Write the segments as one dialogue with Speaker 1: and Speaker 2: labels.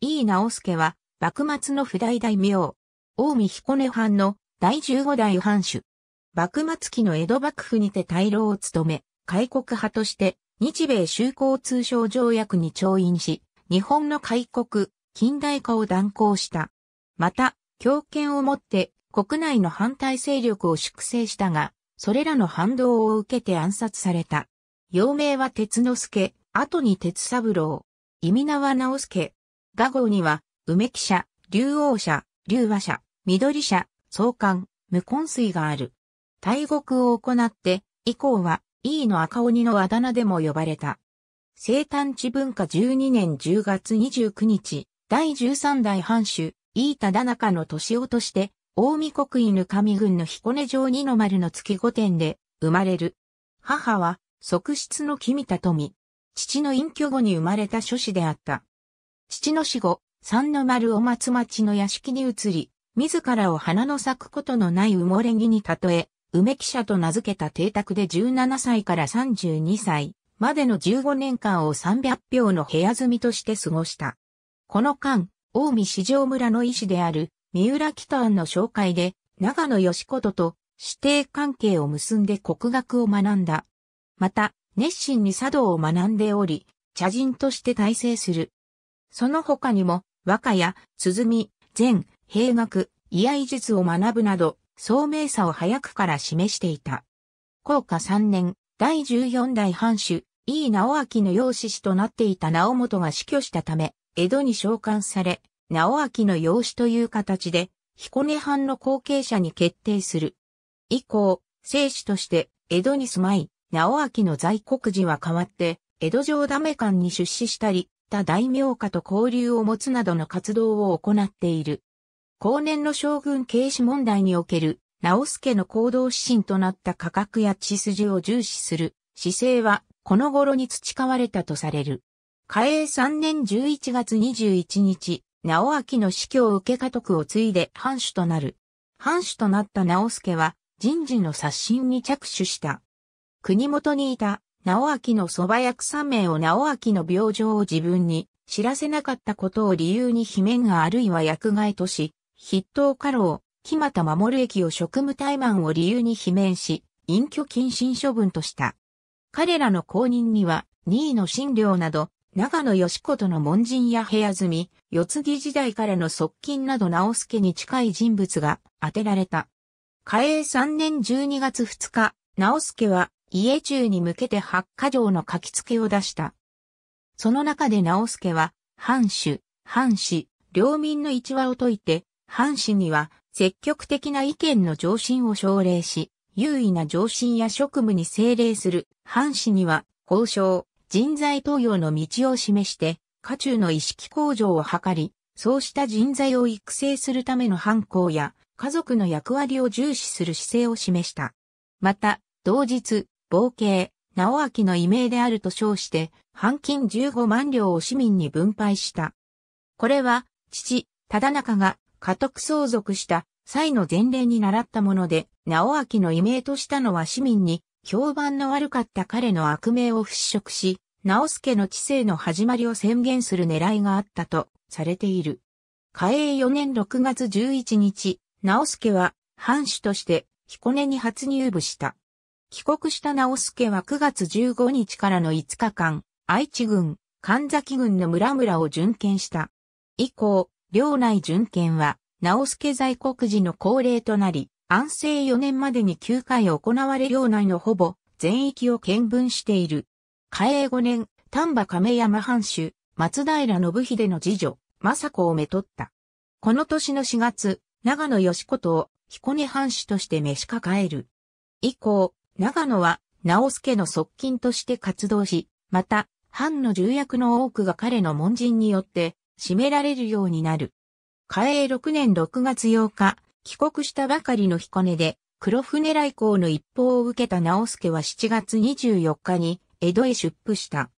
Speaker 1: 井伊直輔は、幕末の不代大名、近江彦根藩の第15代藩主。幕末期の江戸幕府にて大老を務め、開国派として、日米修好通商条約に調印し、日本の開国、近代化を断行した。また、強権をもって国内の反対勢力を粛清したが、それらの反動を受けて暗殺された。幼名は鉄之助、後に鉄三郎、意味名は直助、画号には、梅木社、竜王社、竜和社、緑社、創刊、無根水がある。大国を行って、以降は、E の赤鬼のあだ名でも呼ばれた。生誕地文化12年10月29日、第13代藩主、飯田田中の年をとして、大見国犬上郡の彦根城二の丸の月御殿で生まれる。母は、側室の君田富。父の隠居後に生まれた諸子であった。父の死後、三の丸を松町の屋敷に移り、自らを花の咲くことのない埋もれ木に例え、梅記者と名付けた邸宅で17歳から32歳までの15年間を300票の部屋住みとして過ごした。この間、大見市場村の医師である三浦北庵の紹介で、長野義琴と指定関係を結んで国学を学んだ。また、熱心に茶道を学んでおり、茶人として大成するその他にも、和歌や、鼓、禅、兵学、居合術を学ぶなど、聡明さを早くから示していた。高下3年、第14代藩主、井伊直明の養子子となっていた直元が死去したため、江戸に召喚され、直明の養子という形で、彦根藩の後継者に決定する。以降、生死として江戸に住まい、直明の在国時は変わって、江戸城ダメ館に出資したり、った大名家と交流を持つなどの活動を行っている。後年の将軍軽視問題における、直助の行動指針となった価格や血筋を重視する姿勢は、この頃に培われたとされる。嘉永3年11月21日、直明の死去を受け家督を継いで藩主となる。藩主となった直助は、人事の刷新に着手した。国元にいた直明の蕎麦役三名を直明の病状を自分に知らせなかったことを理由に罷免があるいは薬害とし、筆頭家老、木又守駅を職務怠慢を理由に罷免し、隠居謹慎処分とした。彼らの後任には、2位の診療など、長野義子との門人や部屋住み、四つ木時代からの側近など直助に近い人物が当てられた。嘉永3年12月2日、直助は家中に向けて八箇条の書き付けを出した。その中で直助は、藩主、藩士、領民の一話を解いて、藩士には積極的な意見の上申を奨励し、優位な上申や職務に精霊する。藩士には、交渉、人材登用の道を示して、家中の意識向上を図り、そうした人材を育成するための犯行や、家族の役割を重視する姿勢を示した。また、同日、冒険、直明の異名であると称して、半金15万両を市民に分配した。これは、父、忠中が家督相続した際の前例に習ったもので、直明の異名としたのは市民に、評判の悪かった彼の悪名を払拭し、直助の知性の始まりを宣言する狙いがあったとされている。嘉永4年6月11日、直助は藩主として彦根に初入部した。帰国した直助は9月15日からの5日間、愛知郡、神崎郡の村々を巡検した。以降、領内巡検は、直助在国時の恒例となり、安政4年までに9回行われ領内のほぼ全域を見分している。嘉永5年、丹波亀山藩主、松平信秀の次女、政子をめとった。この年の4月、長野義子と彦根藩主として召し抱える。以降、長野は直助の側近として活動し、また、藩の重役の多くが彼の門人によって、占められるようになる。嘉永6年6月8日、帰国したばかりの彦根で、黒船来航の一報を受けた直助は7月24日に、江戸へ出府した。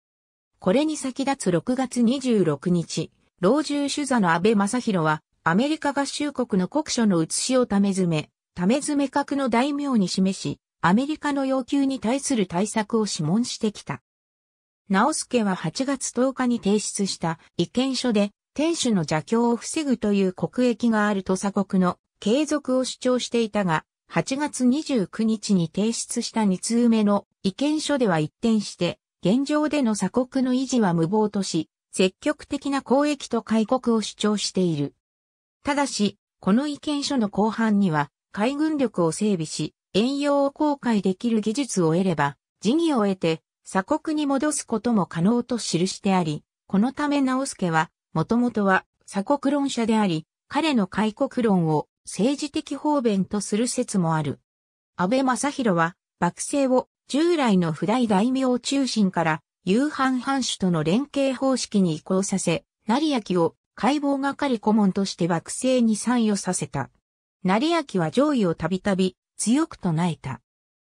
Speaker 1: これに先立つ6月26日、老中主座の安倍正弘は、アメリカ合衆国の国書の写しをため詰め、ため詰め格の大名に示し、アメリカの要求に対する対策を諮問してきた。直輔は8月10日に提出した意見書で、天守の邪教を防ぐという国益がある土鎖国の継続を主張していたが、8月29日に提出した2通目の意見書では一転して、現状での鎖国の維持は無謀とし、積極的な公益と開国を主張している。ただし、この意見書の後半には、海軍力を整備し、遠洋を航海できる技術を得れば、事業を得て、鎖国に戻すことも可能と記してあり、このため直助は、もともとは鎖国論者であり、彼の開国論を政治的方便とする説もある。安倍正弘は、幕政を従来の不代大名中心から夕飯藩主との連携方式に移行させ、成明を解剖係顧問として幕政に参与させた。成明は上位をたびたび強く唱えた。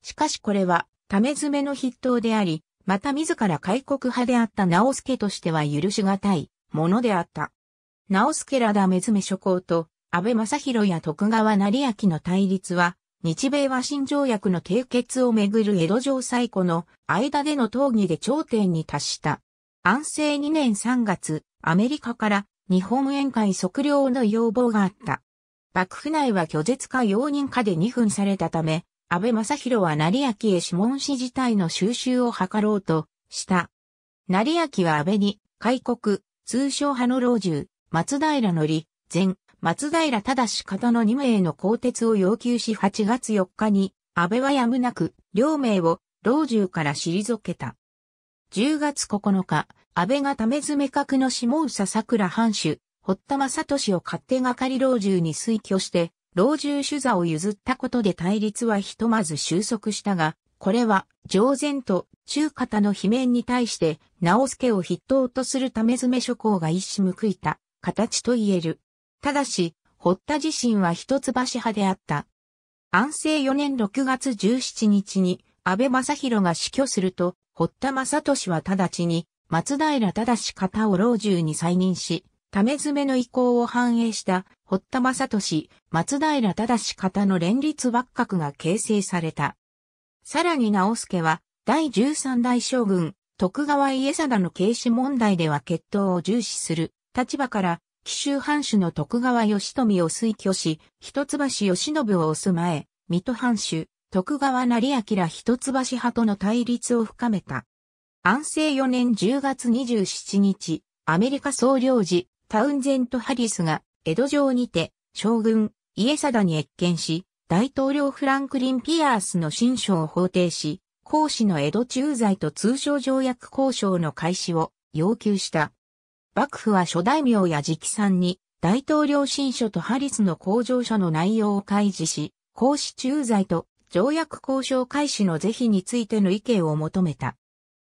Speaker 1: しかしこれは、ため詰めの筆頭であり、また自ら開国派であった直助としては許し難いものであった。直助らだ目詰め諸侯と、安倍正弘や徳川成明の対立は、日米和親条約の締結をめぐる江戸城最古の間での討議で頂点に達した。安政2年3月、アメリカから日本宴会測量の要望があった。幕府内は拒絶か容認かで二分されたため、安倍正弘は成明へ諮問し自体の収集を図ろうとした。成明は安倍に、開国、通称派の老中、松平のり、前、松平正方の2名の更迭を要求し8月4日に、安倍はやむなく、両名を老中から退けた。10月9日、安倍がため詰格の下総桜藩主、堀田正俊を勝手がかり老中に推挙して、老中主座を譲ったことで対立はひとまず収束したが、これは、上前と中方の罷免に対して、直助を筆頭とするため詰諸侯が一矢報いた、形と言える。ただし、堀田自身は一橋派であった。安政4年6月17日に、安倍正宏が死去すると、堀田正俊は直ちに、松平正方を老中に再任し、ため詰めの意向を反映した堀田正俊、松平正方の連立幕閣が形成された。さらに直助は、第13代将軍、徳川家定の軽視問題では決闘を重視する立場から、紀州藩主の徳川義富を推挙し、一橋義信を押す前、水戸藩主、徳川成明一橋派との対立を深めた。安政4年10月27日、アメリカ総領事、タウンゼント・ハリスが、江戸城にて、将軍、家定に謁見し、大統領フランクリン・ピアースの新書を法定し、公使の江戸駐在と通商条約交渉の開始を要求した。幕府は諸大名や直参に、大統領新書とハリスの工場書の内容を開示し、公使駐在と条約交渉開始の是非についての意見を求めた。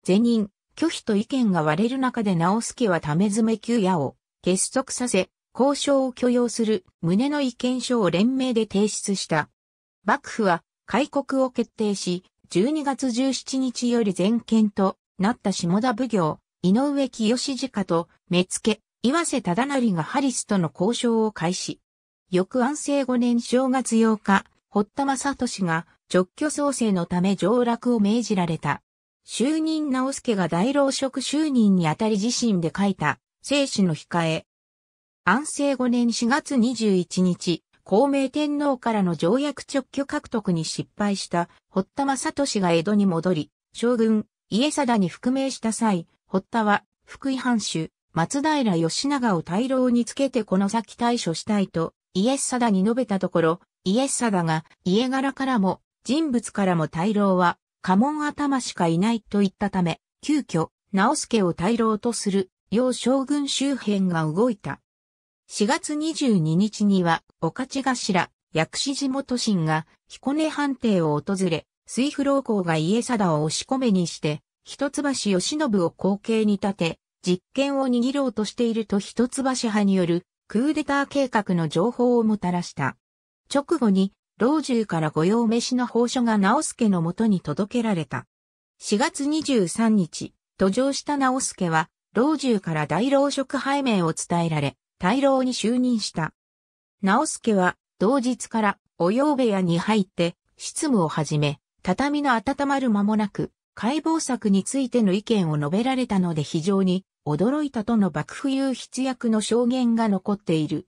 Speaker 1: 是認、拒否と意見が割れる中で直す気はため詰め休夜を結束させ、交渉を許容する旨の意見書を連名で提出した。幕府は開国を決定し、12月17日より全権となった下田奉行、井上清家と目付、岩瀬忠成がハリスとの交渉を開始。翌安政5年正月8日、堀田正俊が直居創生のため上落を命じられた。就任直助が大老職就任にあたり自身で書いた生死の控え。安政5年4月21日、孔明天皇からの条約直挙獲得に失敗した堀田正俊が江戸に戻り、将軍、家定に復命した際、堀田は福井藩主、松平義長を大老につけてこの先対処したいと、家定に述べたところ、家定が家柄からも人物からも大老は家紋頭しかいないと言ったため、急遽、直助を大老とする要将軍周辺が動いた。4月22日には、御徒頭、薬師地元神が彦根藩邸を訪れ、水不老公が家貞を押し込めにして、一橋義信を後継に立て、実権を握ろうとしていると一橋派によるクーデター計画の情報をもたらした。直後に、老中から御用飯の報書が直助のもとに届けられた。4月23日、途上した直助は、老中から大老職拝命を伝えられ、大老に就任した。直助は、同日から、お用部屋に入って、執務を始め、畳の温まる間もなく、解剖策についての意見を述べられたので非常に驚いたとの幕府有筆役の証言が残っている。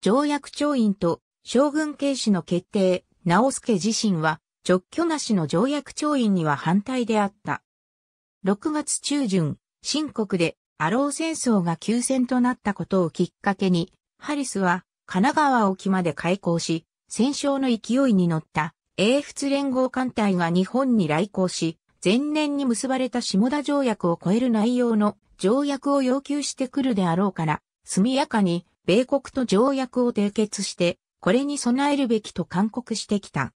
Speaker 1: 条約調印と将軍警視の決定、直助自身は直居なしの条約調印には反対であった。6月中旬、新国でアロー戦争が休戦となったことをきっかけに、ハリスは神奈川沖まで開港し、戦勝の勢いに乗った英仏連合艦隊が日本に来航し、前年に結ばれた下田条約を超える内容の条約を要求してくるであろうから、速やかに米国と条約を締結して、これに備えるべきと勧告してきた。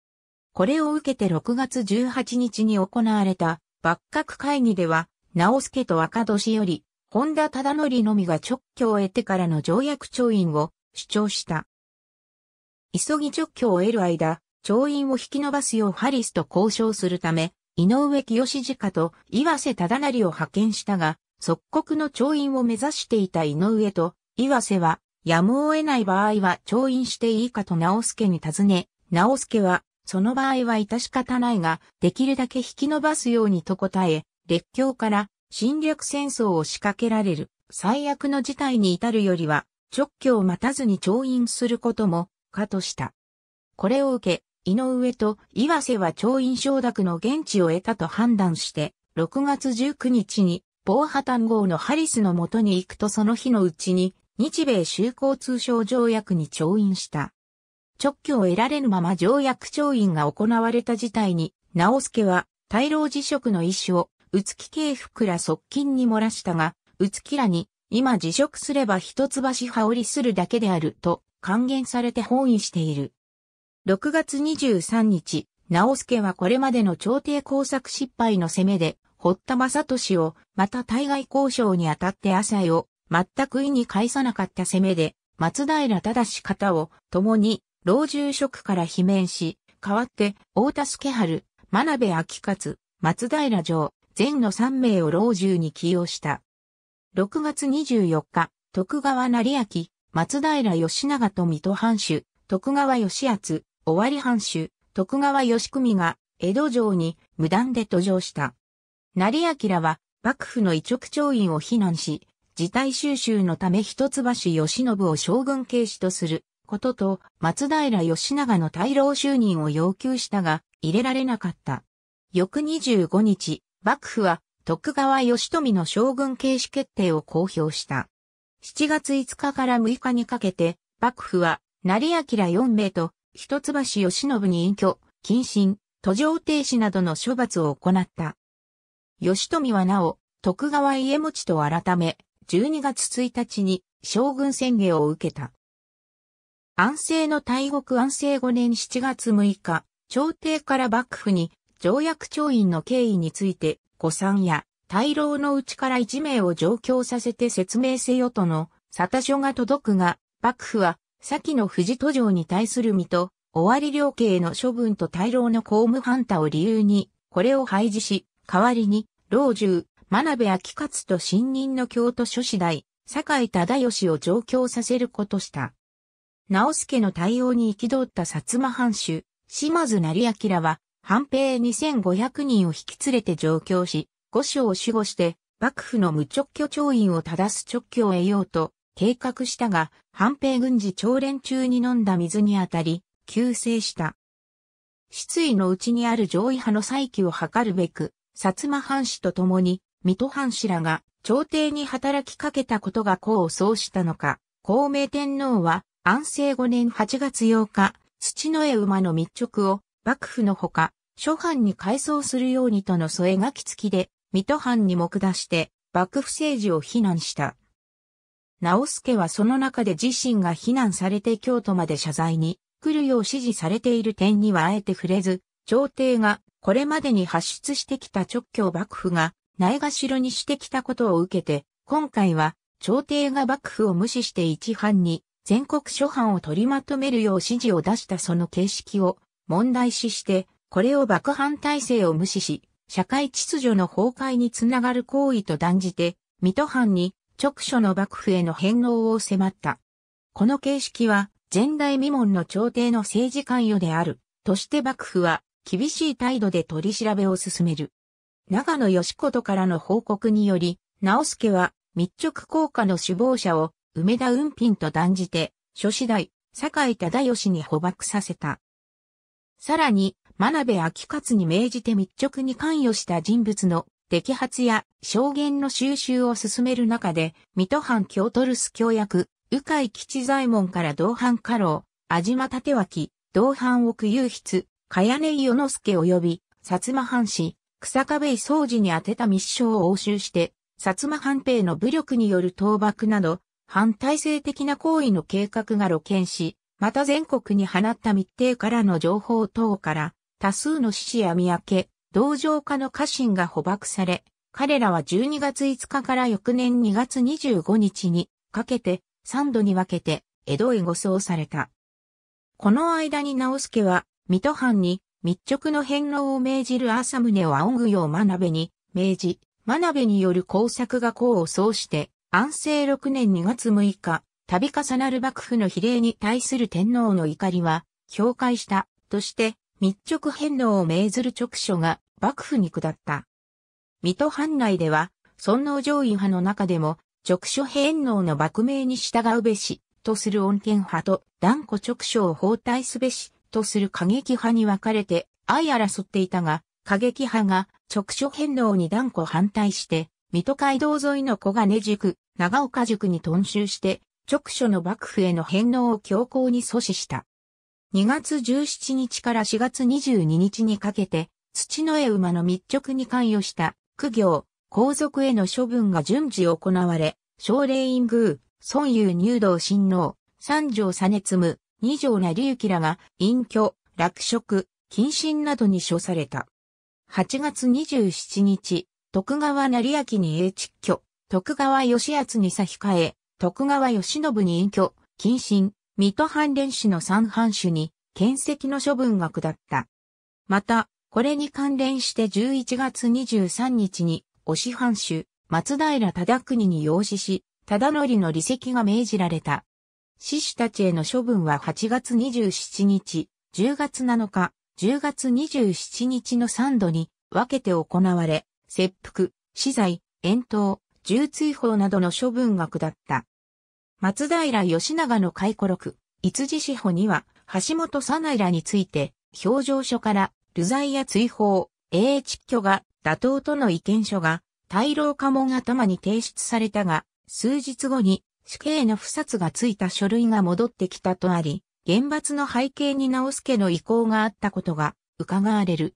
Speaker 1: これを受けて6月18日に行われた幕閣会議では、直助と若年より本田忠則のみが直居を得てからの条約調印を主張した。急ぎ直居を得る間、調印を引き延ばすようハリスと交渉するため、井上清次家と岩瀬忠成を派遣したが、即刻の調印を目指していた井上と岩瀬は、やむを得ない場合は調印していいかと直助に尋ね、直助は、その場合は致し方ないが、できるだけ引き延ばすようにと答え、列強から侵略戦争を仕掛けられる最悪の事態に至るよりは、直挙を待たずに調印することも可とした。これを受け、井上と岩瀬は調印承諾の現地を得たと判断して、6月19日に、防波炭号のハリスのもとに行くとその日のうちに、日米修好通商条約に調印した。直挙を得られぬまま条約調印が行われた事態に、直助は、大老辞職の意思をつき系服ら側近に漏らしたが、つきらに、今辞職すれば一橋羽織するだけであると還元されて本意している。6月23日、直助はこれまでの朝廷工作失敗の攻めで、堀田正俊を、また対外交渉にあたって朝井を、全く意に返さなかった攻めで、松平正方を、共に、老中職から罷免し、代わって、大田助春、真鍋明勝、松平城、全の3名を老中に起用した。6月24日、徳川成明、松平義長と水戸藩主、徳川義厚、尾張藩主、徳川義組が江戸城に無断で途上した。成明らは幕府の一直長院を非難し、事態収集のため一橋義信を将軍警視とすることと松平義長の大老就任を要求したが入れられなかった。翌25日、幕府は徳川義富の将軍軽視決定を公表した。7月5日から6日にかけて、幕府は、成明4名と、一橋義信に隠居、謹慎、途上停止などの処罰を行った。義富はなお、徳川家持と改め、12月1日に将軍宣言を受けた。安政の大国安政5年7月6日、朝廷から幕府に条約調印の経緯について、古参や大老のうちから一名を上京させて説明せよとの沙汰書が届くが、幕府は、先の富士途上に対する身と、終わり量刑の処分と大老の公務判断を理由に、これを廃止し、代わりに、老中、真鍋昭勝と新任の京都諸次第、坂井忠義を上京させることした。直助の対応に憤った薩摩藩主、島津成明は、半兵2500人を引き連れて上京し、五所を守護して、幕府の無直居調印を正す直居を得ようと、計画したが、半兵軍事朝練中に飲んだ水にあたり、急逝した。失意のうちにある上位派の再起を図るべく、薩摩藩士と共に、水戸藩士らが、朝廷に働きかけたことが功を奏したのか、孔明天皇は、安政5年8月8日、土の絵馬の密直を、幕府のほか、諸藩に改装するようにとの添え書き付きで、水戸藩に目出して、幕府政治を非難した。直助はその中で自身が非難されて京都まで謝罪に来るよう指示されている点にはあえて触れず、朝廷がこれまでに発出してきた直教幕府がないがしろにしてきたことを受けて、今回は朝廷が幕府を無視して一藩に全国諸藩を取りまとめるよう指示を出したその形式を問題視してこれを爆藩体制を無視し、社会秩序の崩壊につながる行為と断じて、水戸藩に直所の幕府への返納を迫った。この形式は、前代未聞の朝廷の政治関与である、として幕府は、厳しい態度で取り調べを進める。長野義琴からの報告により、直助は、密直効果の首謀者を、梅田雲賓と断じて、諸次第、堺井忠義に捕獲させた。さらに、真鍋昭勝に命じて密直に関与した人物の摘発や証言の収集を進める中で、水戸藩京都留守教役、鵜飼吉左衛門から同伴家老、安島立脇、同伴奥雄筆、茅根与之助及び、薩摩藩士、草壁井総司に宛てた密書を押収して、薩摩藩兵の武力による倒幕など、反体制的な行為の計画が露見し、また全国に放った密偵からの情報等から、多数の死者や三宅、同情家の家臣が捕獲され、彼らは12月5日から翌年2月25日にかけて3度に分けて江戸へ護送された。この間に直助は、水戸藩に密直の返納を命じる朝宗を仰ぐよう真鍋に命じ、真鍋による工作が功を奏して、安政6年2月6日、度重なる幕府の比例に対する天皇の怒りは、境界した、として、密直返納を命ずる直書が幕府に下った。水戸藩内では、尊王攘夷派の中でも、直書返納の幕名に従うべし、とする恩憲派と断固直書を包帯すべし、とする過激派に分かれて、相争っていたが、過激派が直書返納に断固反対して、水戸街道沿いの小金塾、長岡塾に屯集して、直書の幕府への返納を強行に阻止した。2月17日から4月22日にかけて、土の絵馬の密着に関与した、苦行、皇族への処分が順次行われ、奨励院宮、孫悠入道親王、三条熱次、二条成幸らが、隠居、落職、謹慎などに処された。8月27日、徳川成明に英蟄居、徳川義厚に差控え、徳川義信に隠居、謹慎、水戸藩連市の三藩主に、県籍の処分が下った。また、これに関連して11月23日に、お師藩主、松平忠国に養子し、忠則の離席が命じられた。死主たちへの処分は8月27日、10月7日、10月27日の3度に分けて行われ、切腹、死罪、遠投、重追放などの処分が下った。松平義長の回顧録、一時志保には、橋本さならについて、表情書から、流罪や追放、英知居が、打倒との意見書が、大老家門頭に提出されたが、数日後に死刑の不殺がついた書類が戻ってきたとあり、厳罰の背景に直す家の意向があったことが伺われる。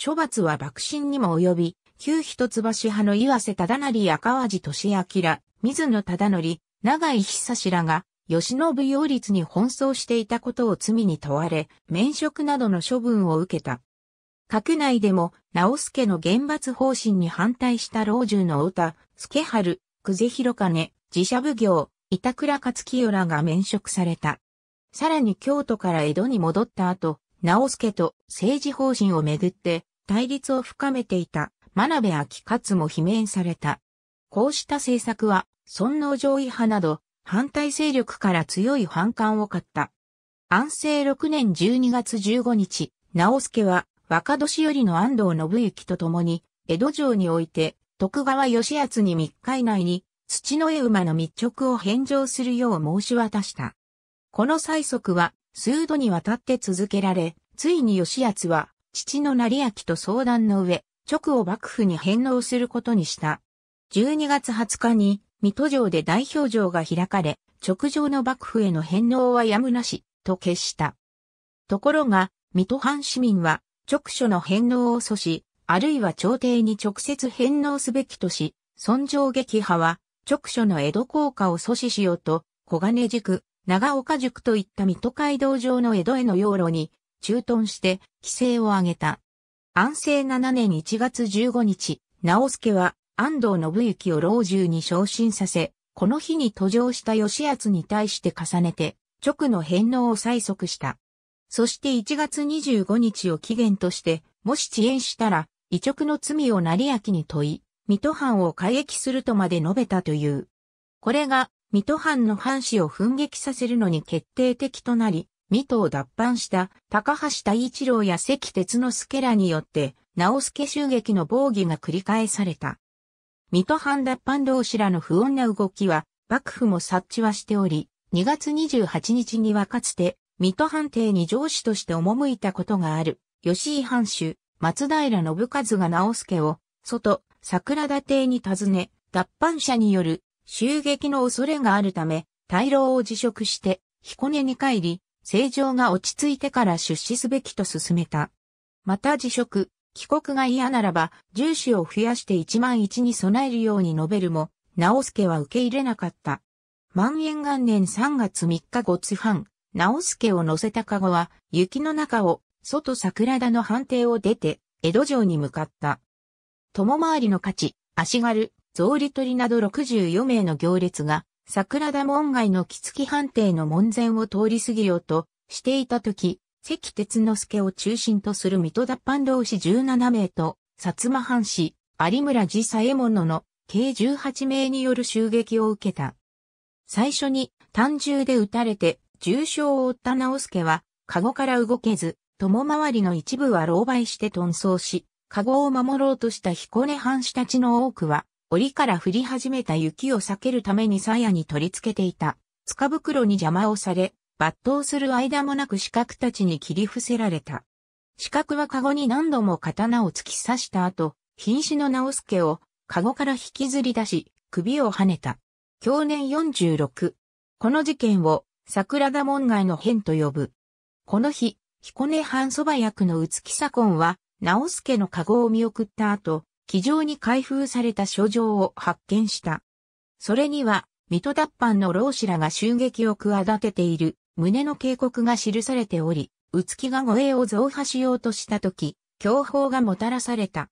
Speaker 1: 処罰は幕臣にも及び、旧一橋派の岩瀬忠成赤和地敏明、水野忠則、長井久志らが、吉信擁立に奔走していたことを罪に問われ、免職などの処分を受けた。閣内でも、直助の厳罰方針に反対した老中の太田、助春、久世広金、寺社奉行、板倉勝清らが免職された。さらに京都から江戸に戻った後、直助と政治方針をめぐって対立を深めていた真鍋昭勝も罷免された。こうした政策は尊王攘夷派など、反対勢力から強い反感を買った。安政6年12月15日、直助は若年寄りの安藤信行と共に、江戸城において、徳川義厚に3日以内に、土の絵馬の密直を返上するよう申し渡した。この催促は、数度にわたって続けられ、ついに義厚は、父の成明と相談の上、直を幕府に返納することにした。12月20日に、水戸城で代表城が開かれ、直上の幕府への返納はやむなし、と決した。ところが、水戸藩市民は、直所の返納を阻止、あるいは朝廷に直接返納すべきとし、尊上撃破は、直所の江戸効果を阻止しようと、小金塾、長岡塾といった水戸街道上の江戸への要路に、駐屯して、規制を上げた。安政7年1月15日、直助は、安藤信之を老中に昇進させ、この日に途上した吉厚に対して重ねて、直の返納を催促した。そして1月25日を期限として、もし遅延したら、移直の罪を成明に問い、水戸藩を改易するとまで述べたという。これが、水戸藩の藩士を奮撃させるのに決定的となり、水戸を脱藩した高橋太一郎や関哲之助らによって、直助襲撃の防御が繰り返された。水戸藩脱藩同士らの不穏な動きは、幕府も察知はしており、2月28日にはかつて、水戸藩邸に上司として赴いたことがある、吉井藩主、松平信和が直助を、外、桜田邸に訪ね、脱藩者による襲撃の恐れがあるため、大老を辞職して、彦根に帰り、政情が落ち着いてから出資すべきと進めた。また辞職、帰国が嫌ならば、重視を増やして1万1に備えるように述べるも、直助は受け入れなかった。万円元年3月3日ごつ藩、直助を乗せた籠は、雪の中を、外桜田の判定を出て、江戸城に向かった。友回りの価値、足軽、草履取りなど64名の行列が、桜田門外の木付判定の門前を通り過ぎようとしていた時、関哲之助を中心とする水戸脱藩同士17名と、薩摩藩士、有村寺左衛門の計18名による襲撃を受けた。最初に単銃で撃たれて重傷を負った直助は、籠から動けず、友回りの一部は狼狽して遁走し、籠を守ろうとした彦根藩士たちの多くは、檻から降り始めた雪を避けるために鞘に取り付けていた、塚袋に邪魔をされ、抜刀する間もなく四角たちに切り伏せられた。四角は籠に何度も刀を突き刺した後、瀕死の直助を籠から引きずり出し、首を跳ねた。去年46。この事件を桜田門外の変と呼ぶ。この日、彦根藩蕎麦役の宇月左近は、直助の籠を見送った後、気丈に開封された書状を発見した。それには、水戸脱藩の老子らが襲撃を企てている胸の警告が記されており、うつきが護衛を増派しようとしたとき、強法がもたらされた。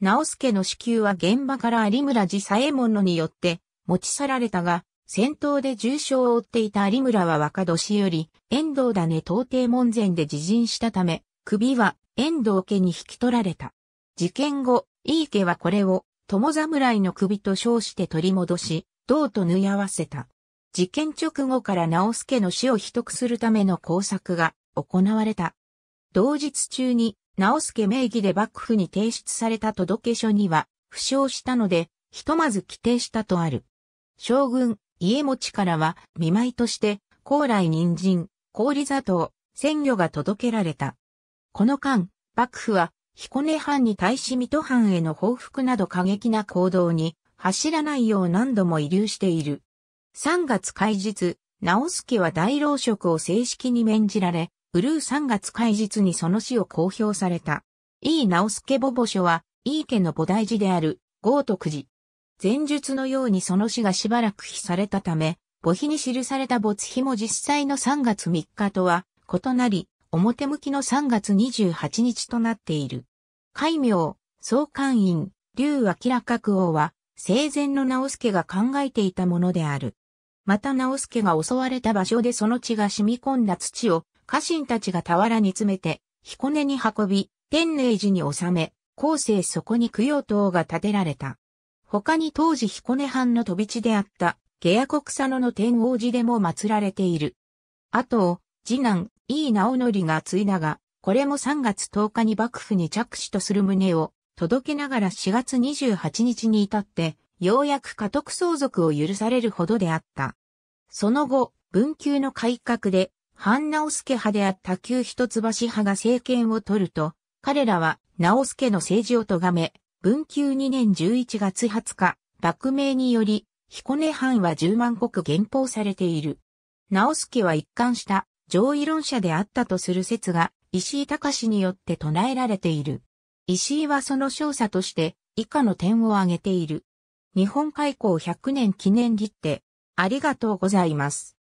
Speaker 1: 直助の支給は現場から有村寺左衛門のによって持ち去られたが、戦闘で重傷を負っていた有村は若年より、遠藤種到底門前で自陣したため、首は遠藤家に引き取られた。事件後、井伊家はこれを、友侍の首と称して取り戻し、銅と縫い合わせた。事件直後から直助の死を秘匿するための工作が行われた。同日中に直助名義で幕府に提出された届け書には、負傷したので、ひとまず規定したとある。将軍、家持からは、見舞いとして、高麗人参、氷砂糖、鮮魚が届けられた。この間、幕府は、彦根藩に対し水戸藩への報復など過激な行動に、走らないよう何度も遺留している。3月開日、直助は大老職を正式に免じられ、うルー3月開日にその死を公表された。井伊直助母母書は、井伊家の母大寺である、豪徳寺。前述のようにその死がしばらく被されたため、母碑に記された没碑も実際の3月3日とは異なり、表向きの3月28日となっている。海名、総監院、竜明閣王は、生前の直助が考えていたものである。また直助が襲われた場所でその血が染み込んだ土を家臣たちが俵に詰めて彦根に運び、天寧寺に収め、後世そこに供養塔が建てられた。他に当時彦根藩の飛び地であった下野国佐野の天王寺でも祀られている。あと、次男、井伊直則が継いだが、これも3月10日に幕府に着手とする旨を届けながら4月28日に至って、ようやく家督相続を許されるほどであった。その後、文久の改革で、半直助派であった旧一橋派が政権を取ると、彼らは直助の政治を咎め、文久2年11月20日、幕名により、彦根藩は10万国減俸されている。直助は一貫した上位論者であったとする説が石井隆によって唱えられている。石井はその少佐として以下の点を挙げている。日本開港100年記念切手、ありがとうございます。